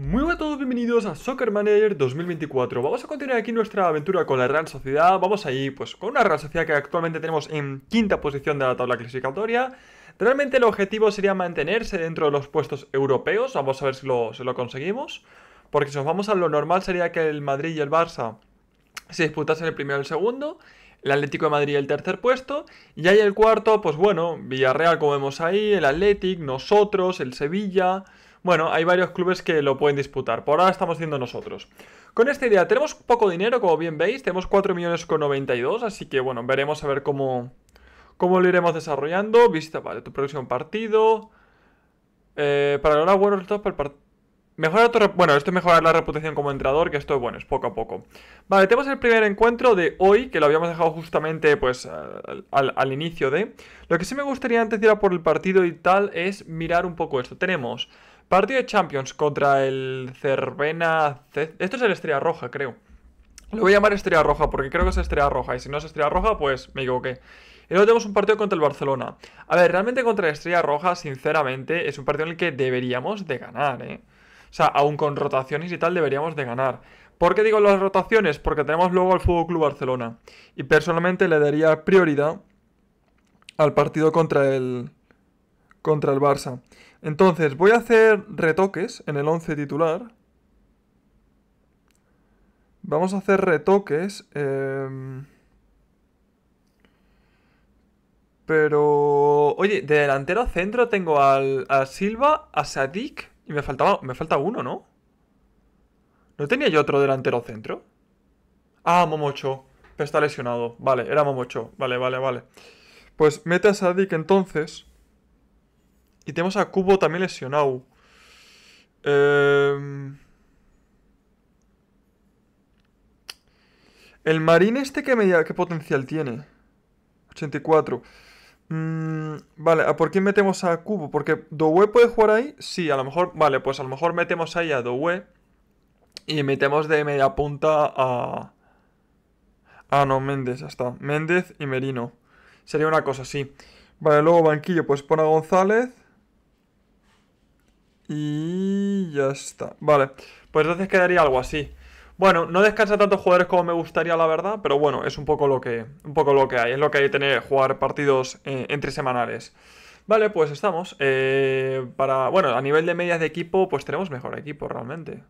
Muy buenas a todos, bienvenidos a Soccer Manager 2024 Vamos a continuar aquí nuestra aventura con la Real Sociedad Vamos ahí, pues con una Real Sociedad que actualmente tenemos en quinta posición de la tabla clasificatoria Realmente el objetivo sería mantenerse dentro de los puestos europeos Vamos a ver si lo, lo conseguimos Porque si nos vamos a lo normal sería que el Madrid y el Barça se disputasen el primero y el segundo el Atlético de Madrid el tercer puesto, y ahí el cuarto, pues bueno, Villarreal como vemos ahí, el Atlético, nosotros, el Sevilla, bueno, hay varios clubes que lo pueden disputar. Por ahora estamos haciendo nosotros. Con esta idea, tenemos poco dinero, como bien veis. Tenemos 4 millones con 92, así que bueno, veremos a ver cómo, cómo lo iremos desarrollando. Vista, vale, tu próximo partido. Eh, para lograr buenos resultados para el partido. bueno, esto es mejorar la reputación como entrador. que esto es bueno, es poco a poco. Vale, tenemos el primer encuentro de hoy, que lo habíamos dejado justamente pues al, al, inicio de. Lo que sí me gustaría antes de ir a por el partido y tal es mirar un poco esto. Tenemos Partido de Champions contra el Cervena. Esto es el Estrella Roja, creo. Lo voy a llamar Estrella Roja porque creo que es Estrella Roja. Y si no es Estrella Roja, pues me equivoqué. Y luego tenemos un partido contra el Barcelona. A ver, realmente contra el Estrella Roja, sinceramente, es un partido en el que deberíamos de ganar, ¿eh? O sea, aún con rotaciones y tal, deberíamos de ganar. ¿Por qué digo las rotaciones? Porque tenemos luego al Fútbol Club Barcelona. Y personalmente le daría prioridad al partido contra el contra el Barça. Entonces, voy a hacer retoques en el 11 titular. Vamos a hacer retoques. Em, pero. Oye, de delantero centro tengo al, a Silva, a Sadik. Y me faltaba. Me falta uno, ¿no? ¿No tenía yo otro delantero centro? Ah, Momocho. está lesionado. Vale, era Momocho. Vale, vale, vale. Pues mete a Sadik entonces. Y tenemos a Cubo también lesionado. Em, el marín este, ¿qué, media, qué potencial tiene? 84. Mm, vale, ¿a por qué metemos a Cubo? Porque Doué puede jugar ahí. Sí, a lo mejor. Vale, pues a lo mejor metemos ahí a Dowe. Y metemos de media punta a. Ah, no, Méndez, ya está. Méndez y Merino. Sería una cosa así. Vale, luego banquillo, pues pone a González. Y ya está. Vale, pues entonces quedaría algo así. Bueno, no descansa tantos jugadores como me gustaría, la verdad, pero bueno, es un poco lo que, un poco lo que hay. Es lo que hay tener, jugar partidos eh, entre semanales. Vale, pues estamos. Eh, para, bueno, a nivel de medias de equipo, pues tenemos mejor equipo realmente.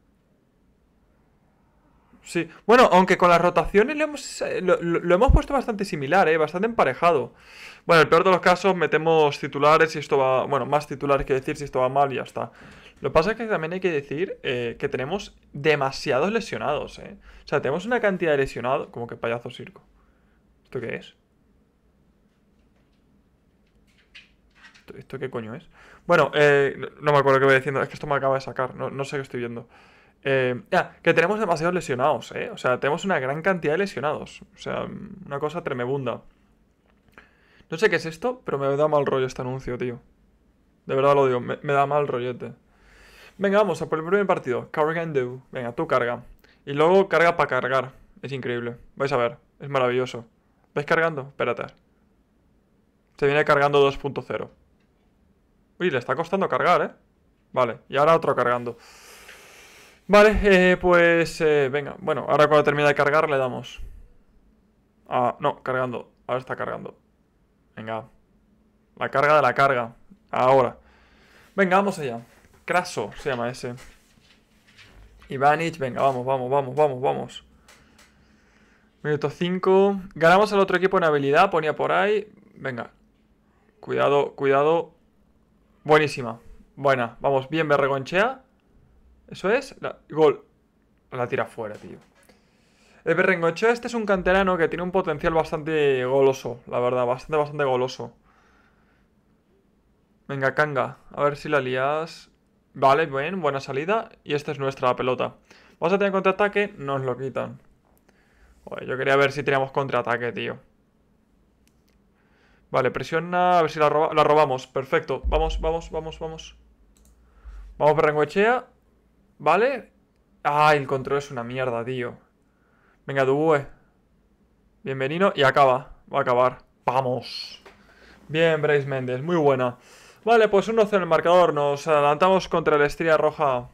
Sí, bueno, aunque con las rotaciones eh, lo hemos, lo, hemos puesto bastante similar, ¿eh? bastante emparejado. Bueno, el peor de los casos metemos titulares y esto va, bueno, más titulares que decir si esto va mal y ya está. Lo que pasa es que también hay que decir eh, que tenemos demasiados lesionados, ¿eh? O sea, tenemos una cantidad de lesionados, como que payaso circo. ¿Esto qué es? ¿Esto, qué coño es? Bueno, eh, no me acuerdo qué voy diciendo, es que esto me acaba de sacar, no sé qué estoy viendo. Eh, que tenemos demasiados lesionados, ¿eh? O sea, tenemos una gran cantidad de lesionados. O sea, una cosa tremebunda. No sé qué es esto, pero me da mal rollo este anuncio, tío. De verdad lo digo, me, da mal rollete. Venga, vamos a por el primer partido. Carga and do. Venga, tú carga. Y luego carga para cargar. Es increíble. Vais a ver, es maravilloso. ¿Vais cargando? Espérate. Se viene cargando 2.0. Uy, le está costando cargar, ¿eh? Vale, y ahora otro cargando. Vale, eh, pues eh, venga. Bueno, ahora cuando termina de cargar le damos. Ah, no, cargando. Ahora está cargando. Venga. La carga de la carga. Ahora. Venga, vamos allá. Craso se llama ese. Ivanich, venga, vamos, vamos, vamos, vamos, vamos. Minuto 5. Ganamos al otro equipo en habilidad, ponía por ahí. Venga. Cuidado, cuidado. Buenísima. Buena. Vamos, bien, Berregonchea. Eso es. gol. La tira fuera, tío. El Berrengochea este es un canterano que tiene un potencial bastante goloso, la verdad. Bastante, bastante goloso. Venga, canga A ver si la lias. Vale, bien, buena salida. Y esta es nuestra pelota. Vamos a tener contraataque, nos lo quitan. yo quería ver si teníamos contraataque, tío. Vale, presiona, a ver si la, la robamos. Perfecto. Vamos, vamos, vamos, vamos. Vamos, Berrengochea. ¿Vale? Ah, el control es una mierda, tío. Venga, Dubue. Eh. Bienvenido. Y acaba. Va a acabar. ¡Vamos! Bien, Brace Méndez. Muy buena. Vale, pues uno 0 en el marcador. Nos adelantamos contra la Estrella Roja.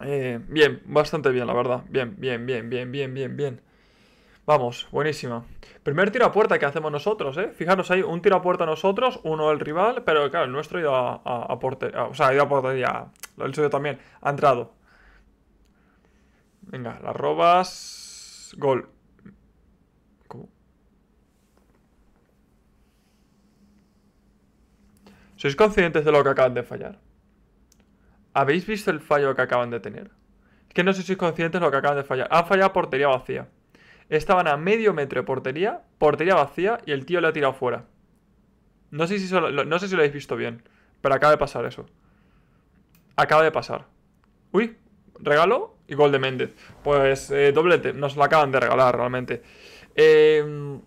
Eh, bien, bastante bien, la verdad. Bien, bien, bien, bien, bien, bien, bien. Vamos, buenísima. Primer tiro a puerta que hacemos nosotros, ¿eh? Fijaros, ahí un tiro a puerta nosotros, uno al rival, pero claro, el nuestro ha ido a, portería. O sea, ha ido a portería. El suyo también. Ha entrado. Venga, las robas. Gol. ¿Sois conscientes de lo que acaban de fallar? ¿Habéis visto el fallo que acaban de tener? Es que no sé si sois conscientes de lo que acaban de fallar. Han fallado portería vacía. Estaban a medio metro de portería, portería vacía y el tío le ha tirado fuera. No sé si, no sé si lo habéis visto bien, pero acaba de pasar eso. Acaba de pasar. Uy, regalo y gol de Méndez. Pues eh, doblete, nos lo acaban de regalar realmente. Em,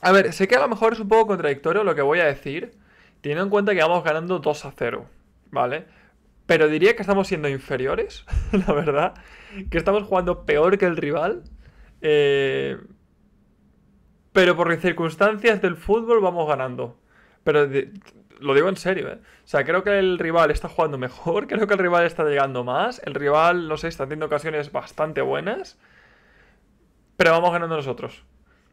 a ver, sé que a lo mejor es un poco contradictorio lo que voy a decir, teniendo en cuenta que vamos ganando 2 a 0, ¿vale? Pero diría que estamos siendo inferiores, la verdad, que estamos jugando peor que el rival eh, pero por circunstancias del fútbol vamos ganando. Pero lo digo en serio, ¿eh? O sea, creo que el rival está jugando mejor, creo que el rival está llegando más, el rival, no sé, está teniendo ocasiones bastante buenas, pero vamos ganando nosotros.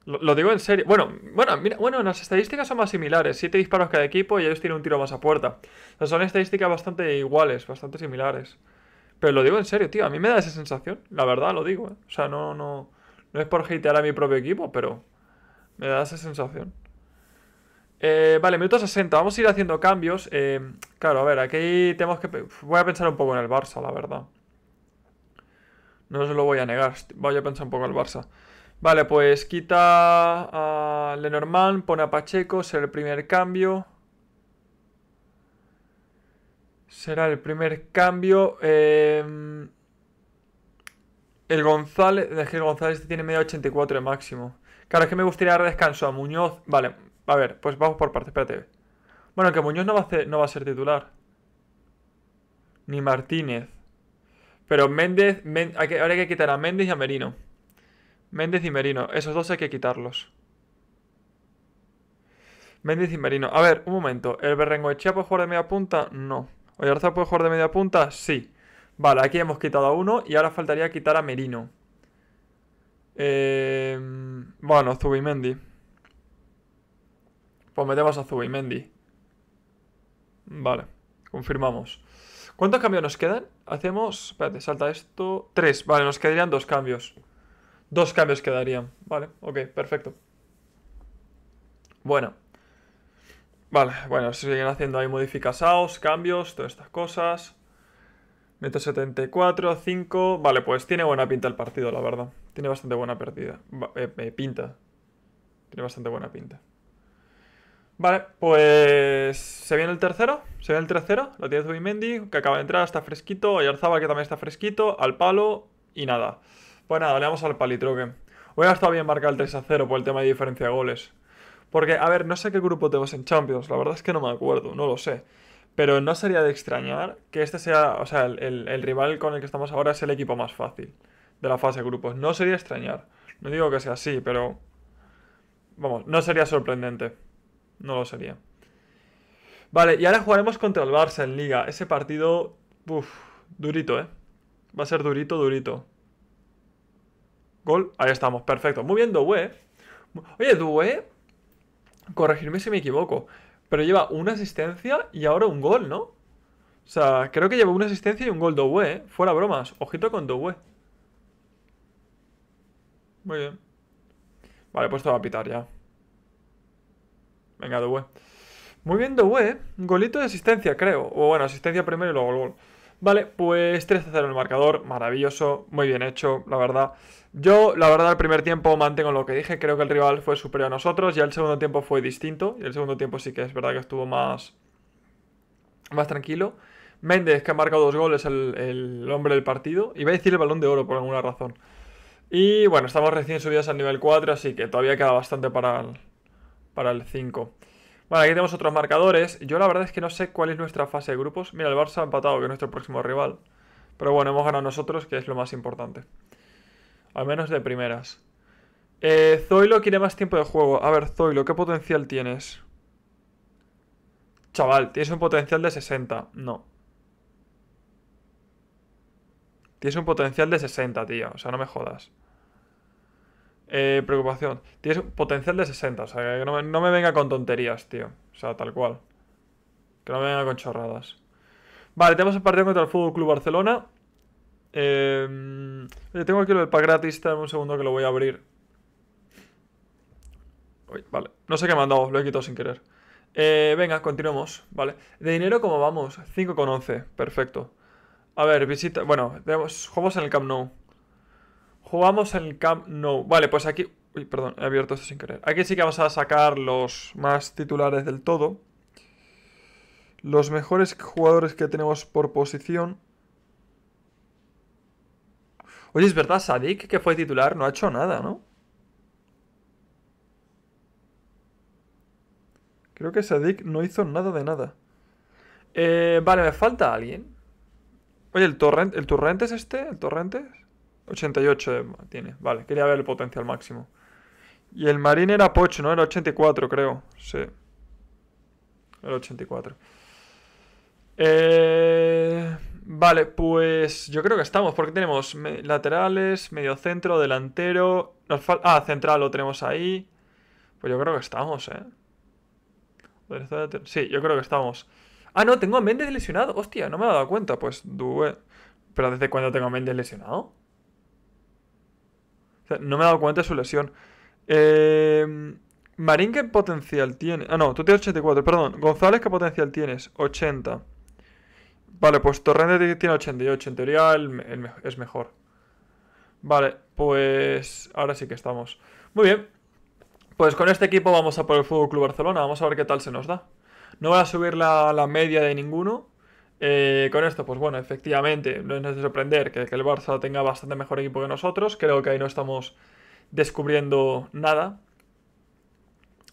Lo, digo en serio. Bueno, bueno, mira, bueno, las estadísticas son más similares. Siete disparos cada equipo y ellos tienen un tiro más a puerta. O sea, son estadísticas bastante iguales, bastante similares. Pero lo digo en serio, tío. A mí me da esa sensación. La verdad, lo digo. ¿eh? O sea, no, no. No es por hatear a mi propio equipo, pero me da esa sensación. Eh, vale, minuto 60. Vamos a ir haciendo cambios. Eh, claro, a ver, aquí tenemos que... Voy a pensar un poco en el Barça, la verdad. No se lo voy a negar. Voy a pensar un poco en el Barça. Vale, pues quita a Lenormand, pone a Pacheco, será el primer cambio. Será el primer cambio. Eh, el González, es que el González este tiene media 84 de máximo. Claro, es que me gustaría dar descanso a Muñoz. Vale, a ver, pues vamos por partes, espérate. Bueno, que Muñoz no va a, ser, no va a ser titular. Ni Martínez. Pero Méndez, ahora hay que quitar a Méndez y a Merino. Méndez y Merino, esos dos hay que quitarlos. Méndez y Merino. A ver, un momento. ¿El Echea puede jugar de media punta? No. ¿Oyarza puede jugar de media punta? Sí. Vale, aquí hemos quitado a uno y ahora faltaría quitar a Merino. Eh, bueno, Zubimendi. Pues metemos a Zubimendi. Vale, confirmamos. ¿Cuántos cambios nos quedan? Hacemos... Espérate, salta esto... Tres. Vale, nos quedarían dos cambios. Dos cambios quedarían. Vale, ok, perfecto. Bueno. Vale, bueno, siguen haciendo ahí modificaciones cambios, todas estas cosas... 174, 5... Vale, pues tiene buena pinta el partido, la verdad. Tiene bastante buena partida. Eh, eh, pinta. Tiene bastante buena pinta. Vale, pues... ¿Se viene el tercero? ¿Se viene el tercero? Lo tiene Zubimendi, que acaba de entrar, está fresquito. Alzaba que también está fresquito. Al palo y nada. Pues nada, le damos al palitroque. Voy está estar bien marcar el 3 a 0 por el tema de diferencia de goles. Porque, a ver, no sé qué grupo tenemos en Champions. La verdad es que no me acuerdo, no lo sé. Pero no sería de extrañar que este sea, o sea, el, rival con el que estamos ahora es el equipo más fácil de la fase de grupos. No sería extrañar. No digo que sea así, pero. Vamos, no sería sorprendente. No lo sería. Vale, y ahora jugaremos contra el Barça en Liga. Ese partido. Uff, durito, ¿eh? Va a ser durito, durito. Gol. Ahí estamos, perfecto. Muy bien, Doué. Oye, Due. Corregirme si me equivoco pero lleva una asistencia y ahora un gol, ¿no? O sea, creo que lleva una asistencia y un gol Doué, ¿eh? Fuera bromas. Ojito con Doué. Muy bien. Vale, pues esto va a pitar ya. Venga, Doué. Muy bien, Doué. ¿eh? Golito de asistencia, creo. O bueno, asistencia primero y luego el gol. Vale, pues 3 a 0 el marcador, maravilloso, muy bien hecho, la verdad. Yo, la verdad, el primer tiempo mantengo lo que dije, creo que el rival fue superior a nosotros, ya el segundo tiempo fue distinto, y el segundo tiempo sí que es verdad que estuvo más, más tranquilo. Méndez, que ha marcado dos goles, el, hombre del partido, iba a decir el balón de oro por alguna razón. Y bueno, estamos recién subidos al nivel 4, así que todavía queda bastante para para el 5. Bueno, aquí tenemos otros marcadores. Yo la verdad es que no sé cuál es nuestra fase de grupos. Mira, el Barça ha empatado, que es nuestro próximo rival. Pero bueno, hemos ganado nosotros, que es lo más importante. Al menos de primeras. Eh, Zoilo quiere más tiempo de juego. A ver, Zoilo, ¿qué potencial tienes? Chaval, tienes un potencial de 60. No. Tienes un potencial de 60, tío. O sea, no me jodas. Eh, preocupación. Tienes potencial de 60, o sea, que no me, venga con tonterías, tío. O sea, tal cual. Que no me venga con chorradas. Vale, tenemos el partido contra el Fútbol Club Barcelona. Eh, tengo aquí el pack gratis, dame un segundo que lo voy a abrir. Uy, vale, no sé qué me han dado, lo he quitado sin querer. Eh, venga, continuemos, ¿vale? De dinero, ¿cómo vamos? con 5,11, perfecto. A ver, visita... Bueno, tenemos, jugamos en el Camp Nou. Jugamos en el Camp No, Vale, pues aquí... Uy, perdón, he abierto esto sin querer. Aquí sí que vamos a sacar los más titulares del todo. Los mejores jugadores que tenemos por posición. Oye, es verdad, Sadik, que fue titular, no ha hecho nada, ¿no? Creo que Sadik no hizo nada de nada. Eh, vale, me falta alguien. Oye, ¿el torrente. ¿el torrente es este? ¿El es... 88 eh, tiene, vale, quería ver el potencial máximo. Y el Marín era Pocho, ¿no? Era 84, creo. Sí. Era 84. Eh, vale, pues yo creo que estamos, porque tenemos laterales, medio centro, delantero. Nos ah, central lo tenemos ahí. Pues yo creo que estamos, ¿eh? Sí, yo creo que estamos. Ah, no, tengo a Méndez lesionado. Hostia, no me he dado cuenta. Pues, dué. ¿Pero desde cuándo tengo a Méndez lesionado? no me he dado cuenta de su lesión. Em, Marín, ¿qué potencial tiene? Ah, no, tú tienes 84, perdón. González, ¿qué potencial tienes? 80. Vale, pues Torrente tiene 88. En teoría es mejor. Vale, pues ahora sí que estamos. Muy bien. Pues con este equipo vamos a por el Fútbol Club Barcelona. Vamos a ver qué tal se nos da. No voy a subir la, la media de ninguno. Eh, con esto, pues bueno, efectivamente, no es de sorprender que, el Barça tenga bastante mejor equipo que nosotros. Creo que ahí no estamos descubriendo nada.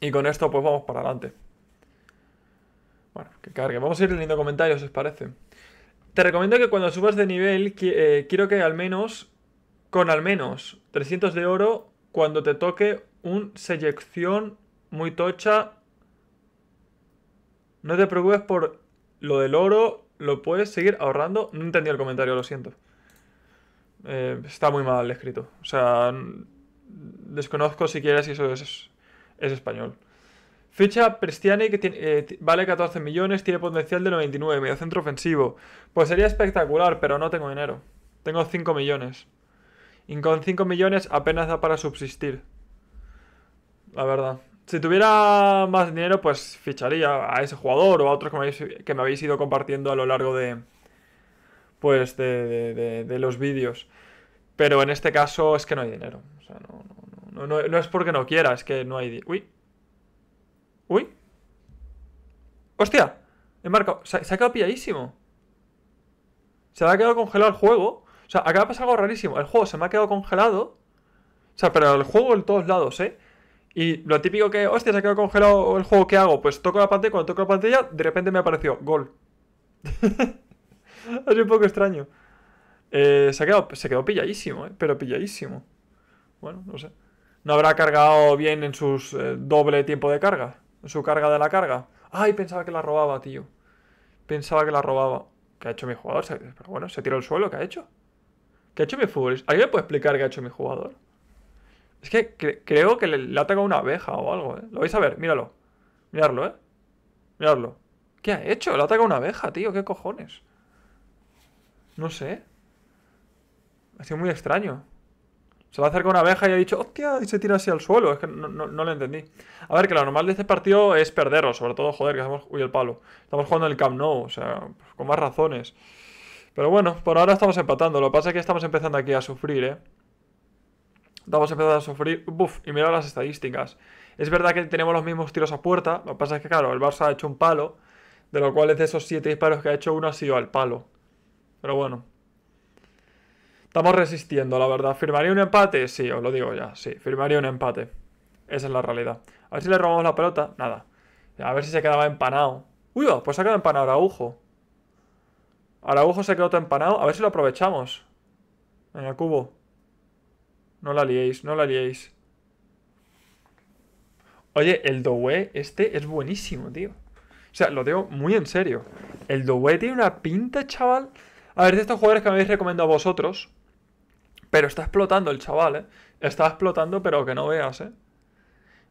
Y con esto, pues vamos para adelante. Bueno, que cargue. Vamos a ir leyendo comentarios, ¿os parece? Te recomiendo que cuando subas de nivel, eh, quiero que al menos, con al menos 300 de oro, cuando te toque un selección muy tocha, no te preocupes por lo del oro lo puedes seguir ahorrando. No entendí el comentario, lo siento. Eh, está muy mal escrito. O sea, desconozco si quieres si eso es, es español. Ficha Prestiani que eh, vale 14 millones, tiene potencial de 99, medio centro ofensivo. Pues sería espectacular, pero no tengo dinero. Tengo 5 millones. Y con 5 millones apenas da para subsistir. La verdad. Si tuviera más dinero, pues ficharía a ese jugador o a otros que me habéis, ido compartiendo a lo largo de. Pues de, los vídeos. Pero en este caso es que no hay dinero. O sea, no, no, no, no es porque no quiera, es que no hay. dinero. Uy. Uy. ¡Hostia! He marcado. Se, ha quedado pilladísimo. Se ha quedado congelado el juego. O sea, acaba de pasar algo rarísimo. El juego se me ha quedado congelado. O sea, pero el juego en todos lados, ¿eh? Y lo típico que, hostia, se ha quedado congelado el juego, que hago? Pues toco la pantalla, cuando toco la pantalla, de repente me apareció gol. Es un poco extraño. Eh, se, ha se quedó pilladísimo, eh, pero pilladísimo. Bueno, no sé. ¿No habrá cargado bien en sus eh, doble tiempo de carga? ¿En su carga de la carga? Ay, pensaba que la robaba, tío. Pensaba que la robaba. ¿Qué ha hecho mi jugador? Pero bueno, se tiró al suelo, ¿qué ha hecho? ¿Qué ha hecho mi futbolista? ¿Alguien me puede explicar qué ha hecho mi jugador? Es que creo que le, ha atacado una abeja o algo, ¿eh? Lo vais a ver, míralo. Miradlo, ¿eh? Miradlo ¿Qué ha hecho? Le ha atacado una abeja, tío. ¿Qué cojones? No sé. Ha sido muy extraño. Se le acerca una abeja y ha dicho, hostia, y se tira así al suelo. Es que no, lo entendí. A ver, que lo normal de este partido es perderlo, sobre todo, joder, que estamos. Uy, el palo. Estamos jugando el Camp Nou, o sea, pues, con más razones. Pero bueno, por ahora estamos empatando. Lo que pasa es que estamos empezando aquí a sufrir, ¿eh? vamos a empezar a sufrir, Buf, y mirad las estadísticas. Es verdad que tenemos los mismos tiros a puerta, lo que pasa es que, claro, el Barça ha hecho un palo, de lo cual es de esos siete disparos que ha hecho, uno ha sido al palo. Pero bueno. Estamos resistiendo, la verdad. ¿Firmaría un empate? Sí, os lo digo ya, sí, firmaría un empate. Esa es la realidad. A ver si le robamos la pelota, nada. A ver si se quedaba empanado. Uy, oh, pues se ha quedado empanado Araujo. Araujo se quedó quedado empanado, a ver si lo aprovechamos. En el cubo. No la liéis, no la liéis. Oye, el Doué este es buenísimo, tío. O sea, lo digo muy en serio. El Doué tiene una pinta, chaval. A ver, de estos jugadores que me habéis recomendado a vosotros. Pero está explotando el chaval, ¿eh? Está explotando, pero que no veas, ¿eh?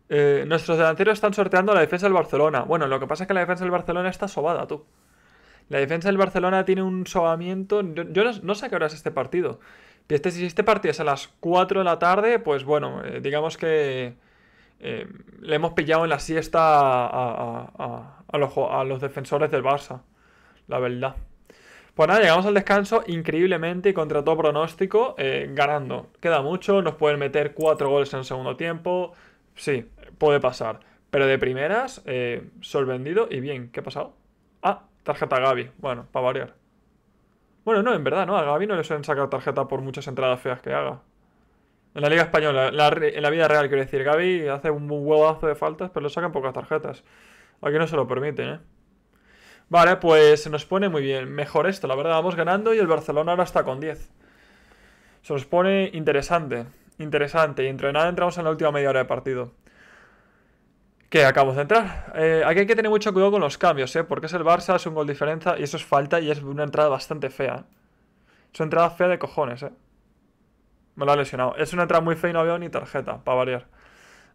¿eh? nuestros delanteros están sorteando la defensa del Barcelona. Bueno, lo que pasa es que la defensa del Barcelona está sobada, tú. La defensa del Barcelona tiene un sobamiento. Yo, no, sé qué hora este partido. Este, si este partido es a las 4 de la tarde, pues bueno, eh, digamos que eh, le hemos pillado en la siesta a, los, defensores del Barça, la verdad. Pues nada, llegamos al descanso increíblemente y contra todo pronóstico, eh, ganando. Queda mucho, nos pueden meter 4 goles en el segundo tiempo. Sí, puede pasar. Pero de primeras, sorprendido y bien. ¿Qué ha pasado? Ah, tarjeta Gaby. Bueno, para variar. Bueno, no, en verdad, ¿no? A Gaby no le suelen sacar tarjeta por muchas entradas feas que haga. En la Liga Española, en la, vida real, quiero decir, Gaby hace un huevazo de faltas, pero le sacan pocas tarjetas. Aquí no se lo permiten, ¿eh? Vale, pues se nos pone muy bien. Mejor esto, la verdad, vamos ganando y el Barcelona ahora está con 10. Se nos pone interesante, interesante. Y entre nada entramos en la última media hora de partido que acabo de entrar. Eh, aquí hay que tener mucho cuidado con los cambios, ¿eh? porque es el Barça, es un gol de diferencia y eso es falta y es una entrada bastante fea. ¿eh? Es una entrada fea de cojones, ¿eh? Me la ha lesionado. Es una entrada muy fea y no veo ni tarjeta, para variar.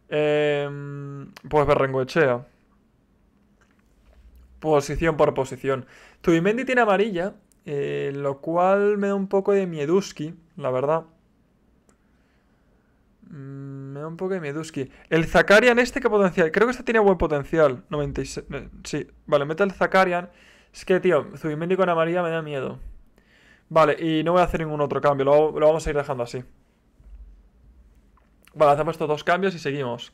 Eh, pues Berrengoechea. Posición por posición. Tuimendi tiene amarilla, eh, lo cual me da un poco de mieduski, la verdad. Mm, me da un poco de meduski El Zakarian este, que potencial? Creo que este tiene buen potencial. 96. Eh, sí, vale, mete el Zakarian. Es que, tío, Zubimendi con amarilla me da miedo. Vale, y no voy a hacer ningún otro cambio. Lo, lo vamos a ir dejando así. Vale, hacemos estos dos cambios y seguimos.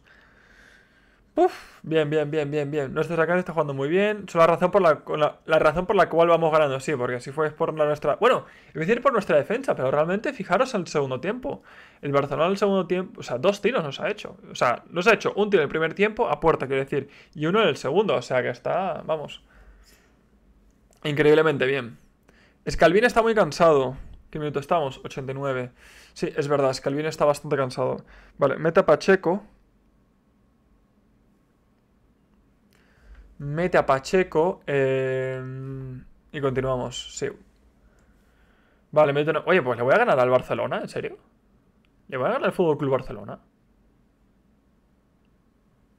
Uf, bien, bien, bien, bien, bien. Nuestro sacar está jugando muy bien. Es la razón por la, razón por la cual vamos ganando, sí, porque si fue por la nuestra. Bueno, es decir por nuestra defensa, pero realmente fijaros al segundo tiempo. El Barcelona el segundo tiempo, o sea, dos tiros nos ha hecho. O sea, nos ha hecho un tiro en el primer tiempo, a puerta, quiero decir, y uno en el segundo. O sea que está, vamos. Increíblemente bien. Escalvín está muy cansado. ¿Qué minuto estamos? 89. Sí, es verdad, Escalvín está bastante cansado. Vale, meta Pacheco. Mete a Pacheco. Eh, y continuamos. Vale, mete Oye, pues le voy a ganar al Barcelona, ¿en serio? ¿Le voy a ganar al Fútbol Club Barcelona?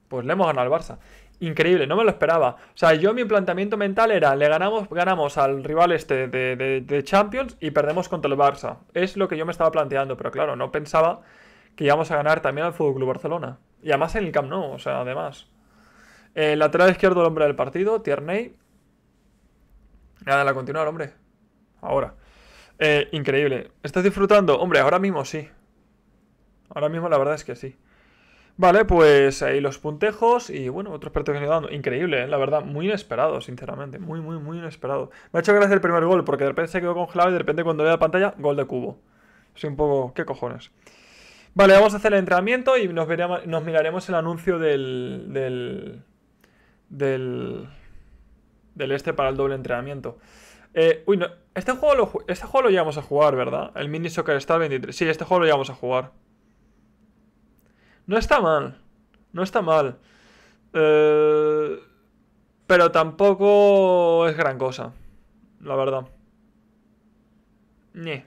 Pues le hemos ganado al Barça. Increíble, no me lo esperaba. O sea, yo mi planteamiento mental era, le ganamos, ganamos al rival este de, Champions y perdemos contra el Barça. Es lo que yo me estaba planteando, pero claro, no pensaba que íbamos a ganar también al Fútbol Club Barcelona. Y además en el Camp ¿no? o sea, además. El eh, lateral izquierdo, el hombre del partido, Tierney. Nada, la continuar, hombre. Ahora. Eh, increíble. ¿Estás disfrutando? Hombre, ahora mismo sí. Ahora mismo la verdad es que sí. Vale, pues ahí los puntejos y bueno, otros partidos que dando. Increíble, eh, la verdad, muy inesperado, sinceramente. Muy, muy, muy inesperado. Me ha hecho gracia el primer gol porque de repente se quedó congelado y de repente cuando veo la pantalla, gol de cubo. Soy un poco, ¿qué cojones? Vale, vamos a hacer el entrenamiento y nos, nos miraremos el anuncio del del, este para el doble entrenamiento. Eh, uy, no, este juego, lo, este juego llevamos a jugar, ¿verdad? El Mini Soccer Star 23. Sí, este juego lo llevamos a jugar. No está mal. No está mal. Eh, pero tampoco es gran cosa. La verdad. Ni.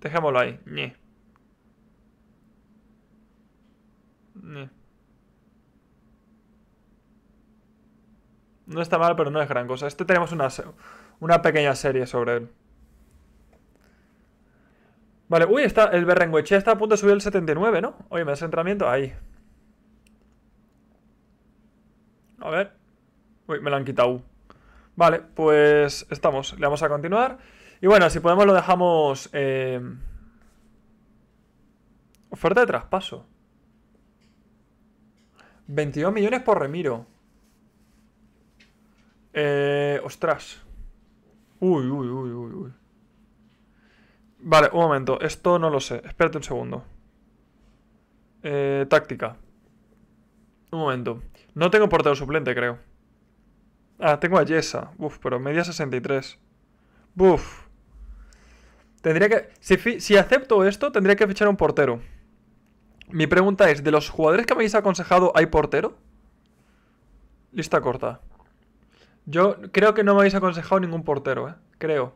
Dejémoslo ahí. Ni. No está mal, pero no es gran cosa. Este tenemos una, una pequeña serie sobre él. Vale, uy, está, el Berrengueche está a punto de subir el 79, ¿no? Oye, me das entrenamiento ahí. A ver. Uy, me lo han quitado. Vale, pues estamos. Le vamos a continuar. Y bueno, si podemos lo dejamos... Eh, oferta de traspaso. 22 millones por Remiro. Eh, ostras. Uy, uy, uy, uy, uy. Vale, un momento. Esto no lo sé. Espérate un segundo. Eh, táctica. Un momento. No tengo portero suplente, creo. Ah, tengo a Yesa. Uf, pero media 63. Buf. Tendría que... Si, si acepto esto, tendría que fichar un portero. Mi pregunta es, ¿de los jugadores que me habéis aconsejado hay portero? Lista corta. Yo creo que no me habéis aconsejado ningún portero, ¿eh? Creo.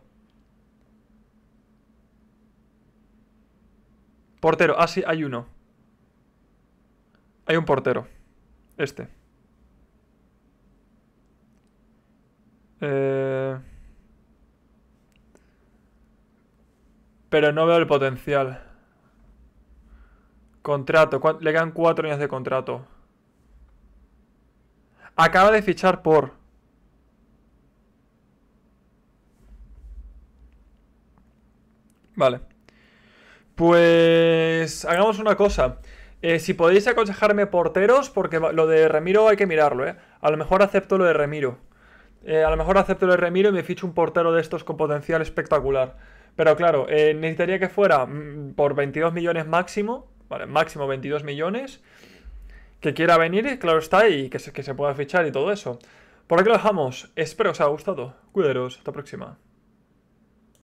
Portero, ah, sí, hay uno. Hay un portero. Este. Eh, pero no veo el potencial. Contrato. Le quedan cuatro años de contrato. Acaba de fichar por... Vale. Pues hagamos una cosa. Eh, si podéis aconsejarme porteros, porque lo de Remiro hay que mirarlo, ¿eh? A lo mejor acepto lo de Remiro. Eh, a lo mejor acepto lo de Remiro y me ficho un portero de estos con potencial espectacular. Pero claro, eh, necesitaría que fuera mm, por 22 millones máximo. Vale, máximo 22 millones. Que quiera venir, claro está, y que se, que se pueda fichar y todo eso. Por aquí lo dejamos. Espero os haya gustado. Cuidaros. Hasta la próxima.